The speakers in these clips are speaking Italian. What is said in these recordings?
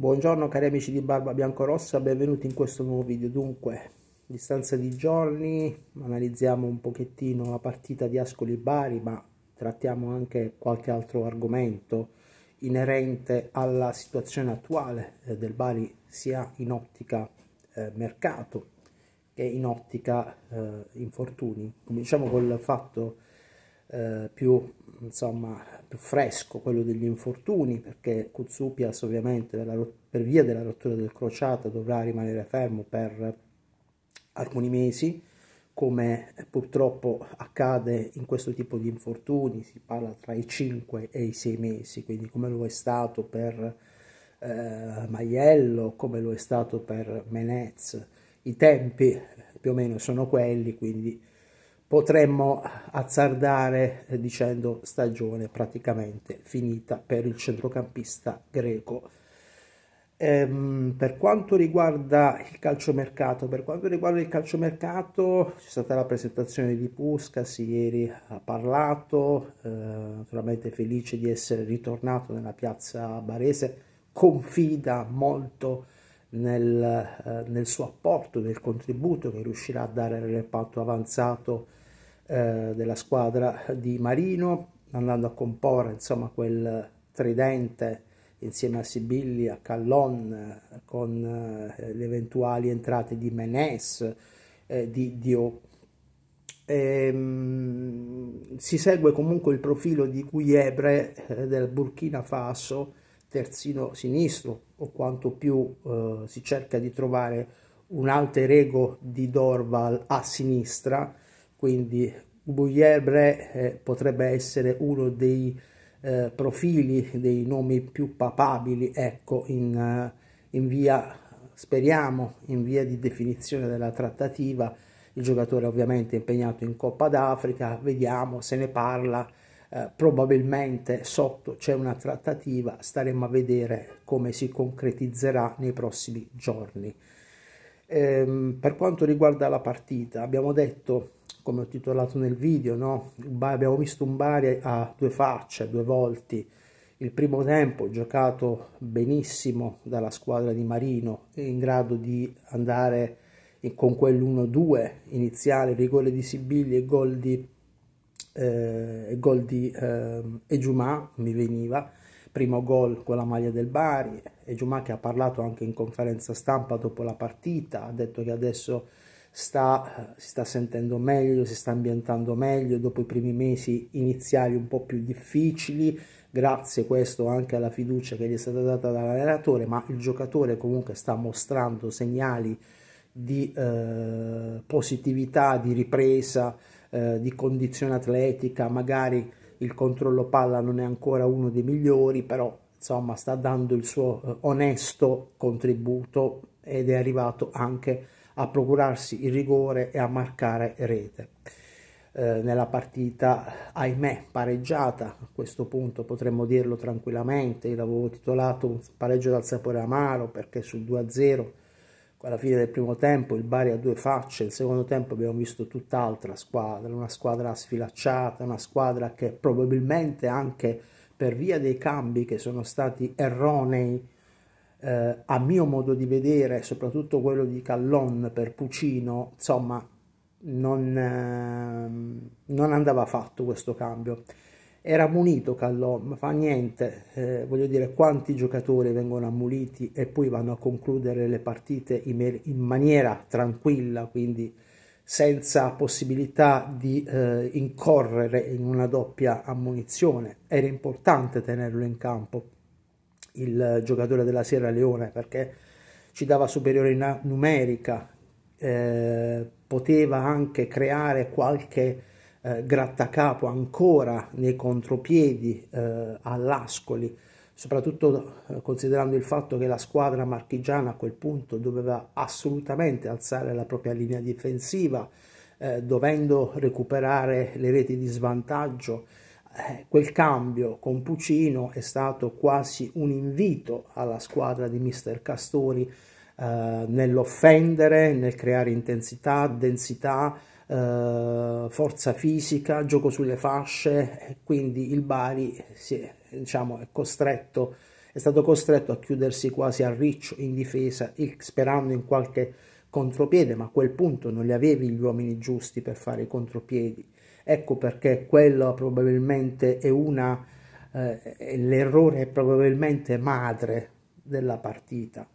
Buongiorno cari amici di Barba Biancorossa, benvenuti in questo nuovo video. Dunque, distanza di giorni, analizziamo un pochettino la partita di Ascoli Bari, ma trattiamo anche qualche altro argomento inerente alla situazione attuale eh, del Bari, sia in ottica eh, mercato che in ottica eh, infortuni. Cominciamo col fatto eh, più, insomma, più fresco, quello degli infortuni, perché Kutsupias ovviamente per, per via della rottura del crociato dovrà rimanere fermo per alcuni mesi, come purtroppo accade in questo tipo di infortuni, si parla tra i 5 e i 6 mesi, quindi come lo è stato per eh, Maiello, come lo è stato per Menez, i tempi più o meno sono quelli, quindi potremmo azzardare eh, dicendo stagione praticamente finita per il centrocampista greco. Ehm, per quanto riguarda il calciomercato, per quanto riguarda il calciomercato c'è stata la presentazione di Puskas, ieri ha parlato, eh, naturalmente felice di essere ritornato nella piazza barese, confida molto nel, eh, nel suo apporto, nel contributo che riuscirà a dare al reparto avanzato eh, della squadra di Marino, andando a comporre insomma, quel tridente insieme a Sibilli, a Callon, con eh, le eventuali entrate di Menes, eh, di Dio. E, ehm, mh, si segue comunque il profilo di Guiebre eh, del Burkina Faso, terzino sinistro, o quanto più eh, si cerca di trovare un alter ego di Dorval a sinistra, quindi Ubuyebre eh, potrebbe essere uno dei eh, profili, dei nomi più papabili, ecco, in, eh, in via, speriamo, in via di definizione della trattativa, il giocatore ovviamente impegnato in Coppa d'Africa, vediamo se ne parla, eh, probabilmente sotto c'è una trattativa, staremo a vedere come si concretizzerà nei prossimi giorni. Ehm, per quanto riguarda la partita, abbiamo detto, come ho titolato nel video, no? abbiamo visto un Bari a due facce, due volti. Il primo tempo giocato benissimo dalla squadra di Marino, in grado di andare con quell'1-2 iniziale, rigore di Sibigli e gol di, eh, gol di eh, Ejuma, mi veniva, primo gol con la maglia del Bari e Giumà che ha parlato anche in conferenza stampa dopo la partita, ha detto che adesso sta, eh, si sta sentendo meglio, si sta ambientando meglio dopo i primi mesi iniziali un po' più difficili, grazie questo anche alla fiducia che gli è stata data dall'allenatore, ma il giocatore comunque sta mostrando segnali di eh, positività, di ripresa, eh, di condizione atletica, magari il controllo palla non è ancora uno dei migliori, però insomma sta dando il suo eh, onesto contributo ed è arrivato anche a procurarsi il rigore e a marcare rete. Eh, nella partita, ahimè, pareggiata, a questo punto potremmo dirlo tranquillamente, io l'avevo titolato un pareggio dal sapore amaro perché sul 2-0 Ecco, alla fine del primo tempo il Bari ha due facce, il secondo tempo abbiamo visto tutt'altra squadra, una squadra sfilacciata, una squadra che probabilmente anche per via dei cambi che sono stati erronei, eh, a mio modo di vedere, soprattutto quello di Callon per Pucino, insomma, non, eh, non andava fatto questo cambio era munito Callò, ma fa niente, eh, voglio dire quanti giocatori vengono ammuniti e poi vanno a concludere le partite in, in maniera tranquilla, quindi senza possibilità di eh, incorrere in una doppia ammunizione. Era importante tenerlo in campo, il giocatore della Sierra Leone, perché ci dava superiorità numerica, eh, poteva anche creare qualche eh, grattacapo ancora nei contropiedi eh, all'Ascoli, soprattutto eh, considerando il fatto che la squadra marchigiana a quel punto doveva assolutamente alzare la propria linea difensiva, eh, dovendo recuperare le reti di svantaggio. Eh, quel cambio con Puccino è stato quasi un invito alla squadra di mister Castori nell'offendere, nel creare intensità, densità, eh, forza fisica, gioco sulle fasce, quindi il Bari si è, diciamo, è, costretto, è stato costretto a chiudersi quasi a riccio in difesa, sperando in qualche contropiede, ma a quel punto non li avevi gli uomini giusti per fare i contropiedi. Ecco perché quello probabilmente è una eh, l'errore è probabilmente madre della partita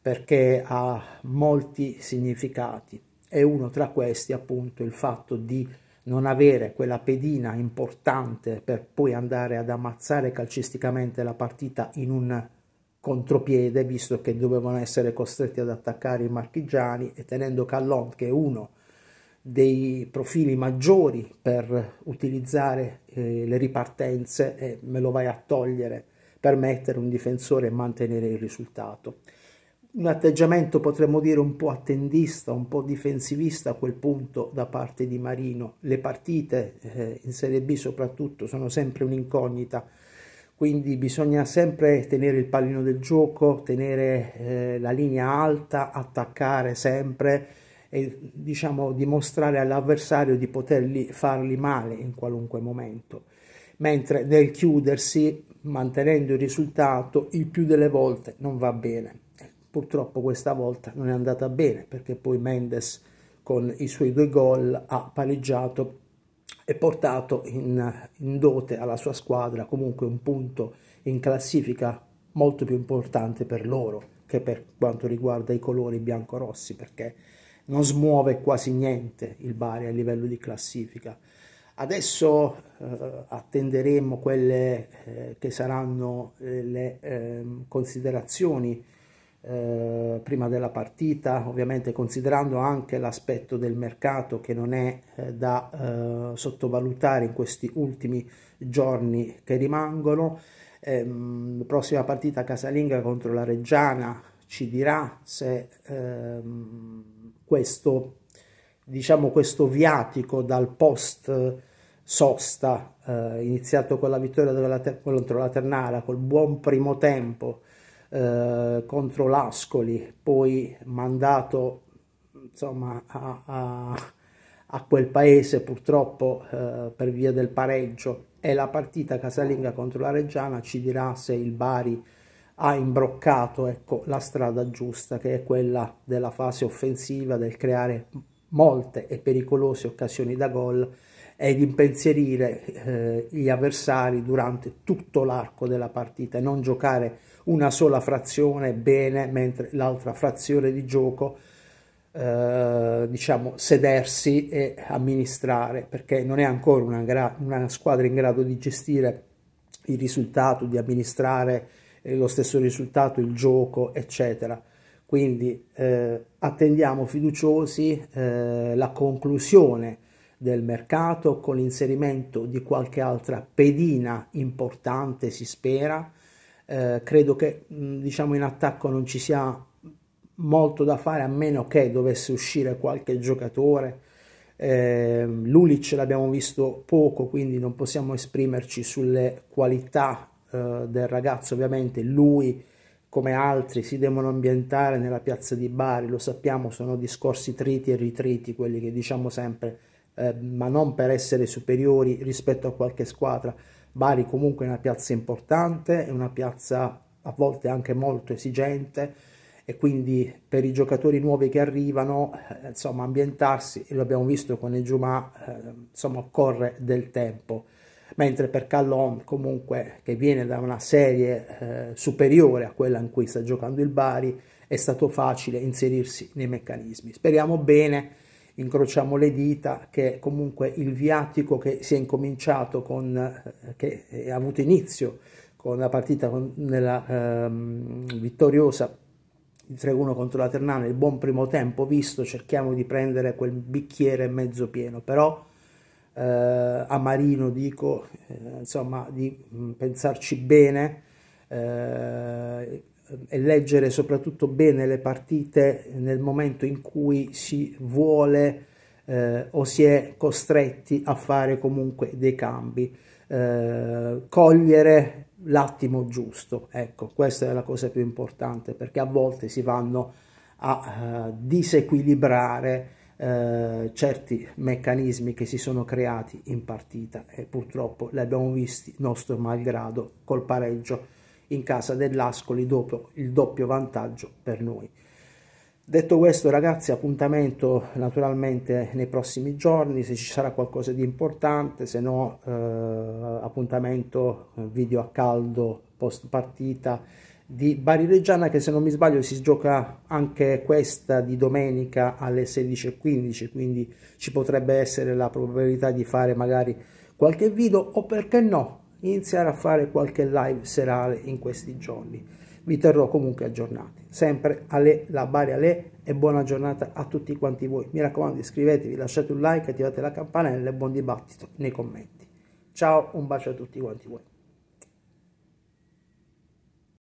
perché ha molti significati e uno tra questi appunto il fatto di non avere quella pedina importante per poi andare ad ammazzare calcisticamente la partita in un contropiede, visto che dovevano essere costretti ad attaccare i marchigiani e tenendo Callon, che è uno dei profili maggiori per utilizzare eh, le ripartenze, e me lo vai a togliere per mettere un difensore e mantenere il risultato un atteggiamento potremmo dire un po' attendista, un po' difensivista a quel punto da parte di Marino. Le partite eh, in Serie B soprattutto sono sempre un'incognita, quindi bisogna sempre tenere il pallino del gioco, tenere eh, la linea alta, attaccare sempre e diciamo dimostrare all'avversario di poterli farli male in qualunque momento. Mentre nel chiudersi, mantenendo il risultato, il più delle volte non va bene Purtroppo questa volta non è andata bene perché poi Mendes con i suoi due gol ha pareggiato e portato in, in dote alla sua squadra comunque un punto in classifica molto più importante per loro che per quanto riguarda i colori bianco-rossi perché non smuove quasi niente il Bari a livello di classifica. Adesso eh, attenderemo quelle eh, che saranno eh, le ehm, considerazioni eh, prima della partita, ovviamente considerando anche l'aspetto del mercato che non è eh, da eh, sottovalutare in questi ultimi giorni che rimangono. Ehm, prossima partita casalinga contro la Reggiana ci dirà se ehm, questo, diciamo, questo viatico dal post sosta eh, iniziato con la vittoria contro la Ternara, col buon primo tempo eh, contro l'Ascoli, poi mandato insomma, a, a, a quel paese purtroppo eh, per via del pareggio e la partita casalinga contro la Reggiana ci dirà se il Bari ha imbroccato ecco, la strada giusta che è quella della fase offensiva, del creare molte e pericolose occasioni da gol ed impensierire eh, gli avversari durante tutto l'arco della partita e non giocare una sola frazione bene mentre l'altra frazione di gioco eh, diciamo sedersi e amministrare perché non è ancora una, una squadra in grado di gestire il risultato, di amministrare eh, lo stesso risultato, il gioco, eccetera. Quindi eh, attendiamo fiduciosi eh, la conclusione del mercato con l'inserimento di qualche altra pedina importante, si spera. Eh, credo che mm, diciamo in attacco non ci sia molto da fare a meno che dovesse uscire qualche giocatore. Eh, Lulic l'abbiamo visto poco, quindi non possiamo esprimerci sulle qualità eh, del ragazzo. Ovviamente lui, come altri, si devono ambientare nella piazza di Bari, lo sappiamo, sono discorsi triti e ritriti quelli che diciamo sempre eh, ma non per essere superiori rispetto a qualche squadra. Bari comunque è una piazza importante, è una piazza a volte anche molto esigente e quindi per i giocatori nuovi che arrivano, eh, insomma, ambientarsi, e lo abbiamo visto con il Giumà, eh, insomma, occorre del tempo. Mentre per Callon, comunque, che viene da una serie eh, superiore a quella in cui sta giocando il Bari, è stato facile inserirsi nei meccanismi. Speriamo bene incrociamo le dita che comunque il viatico che si è incominciato con, eh, che ha avuto inizio con la partita con, nella ehm, vittoriosa 3-1 contro la Ternana, il buon primo tempo visto, cerchiamo di prendere quel bicchiere mezzo pieno, però eh, a Marino dico eh, insomma di mh, pensarci bene eh, e leggere soprattutto bene le partite nel momento in cui si vuole eh, o si è costretti a fare comunque dei cambi, eh, cogliere l'attimo giusto, ecco, questa è la cosa più importante perché a volte si vanno a uh, disequilibrare uh, certi meccanismi che si sono creati in partita e purtroppo li abbiamo visti nostro malgrado col pareggio in casa dell'Ascoli dopo il doppio vantaggio per noi. Detto questo ragazzi appuntamento naturalmente nei prossimi giorni se ci sarà qualcosa di importante, se no eh, appuntamento eh, video a caldo post partita di Bari Reggiana che se non mi sbaglio si gioca anche questa di domenica alle 16.15 quindi ci potrebbe essere la probabilità di fare magari qualche video o perché no iniziare a fare qualche live serale in questi giorni. Vi terrò comunque aggiornati. Sempre Ale, la Bari Ale e buona giornata a tutti quanti voi. Mi raccomando iscrivetevi, lasciate un like, attivate la campanella e buon dibattito nei commenti. Ciao, un bacio a tutti quanti voi.